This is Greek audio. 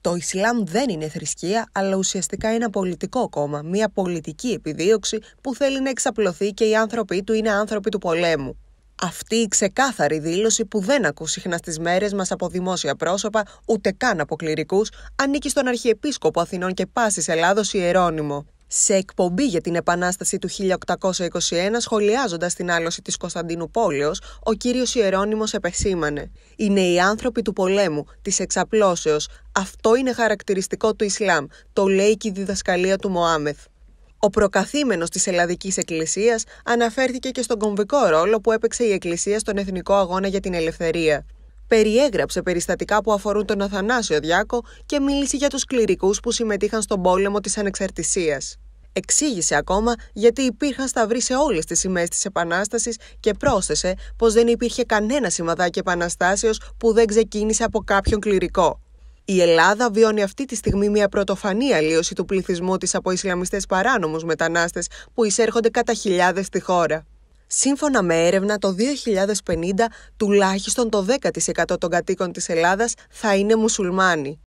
Το Ισλάμ δεν είναι θρησκεία, αλλά ουσιαστικά ένα πολιτικό κόμμα, μια πολιτική επιδίωξη που θέλει να εξαπλωθεί και οι άνθρωποι του είναι άνθρωποι του πολέμου. Αυτή η ξεκάθαρη δήλωση που δεν ακούς συχνά στις μέρες μας από δημόσια πρόσωπα, ούτε καν από κληρικούς, ανήκει στον Αρχιεπίσκοπο Αθηνών και Πάσης Ελλάδος Ιερώνυμο σε εκπομπή για την Επανάσταση του 1821, σχολιάζοντας την άλωση της Κωνσταντίνου ο κύριος Ιερώνυμος επεσήμανε «Είναι οι άνθρωποι του πολέμου, της εξαπλώσεως. Αυτό είναι χαρακτηριστικό του Ισλάμ, το λέει και η διδασκαλία του Μωάμεθ». Ο προκαθήμενος της Ελλαδικής Εκκλησίας αναφέρθηκε και στον κομβικό ρόλο που έπαιξε η Εκκλησία στον Εθνικό Αγώνα για την Ελευθερία περιέγραψε περιστατικά που αφορούν τον Αθανάσιο Διάκο και μίλησε για τους κληρικούς που συμμετείχαν στον πόλεμο της ανεξαρτησίας. Εξήγησε ακόμα γιατί υπήρχαν σταυροί σε όλες τις σημαίες της Επανάστασης και πρόσθεσε πως δεν υπήρχε κανένα σημαδάκι Επαναστάσεως που δεν ξεκίνησε από κάποιον κληρικό. Η Ελλάδα βιώνει αυτή τη στιγμή μια πρωτοφανή αλλίωση του πληθυσμού της από Ισλαμιστές παράνομους μετανάστες που εισέρχονται κατά χιλιάδες στη χώρα. Σύμφωνα με έρευνα, το 2050 τουλάχιστον το 10% των κατοίκων της Ελλάδας θα είναι μουσουλμάνοι.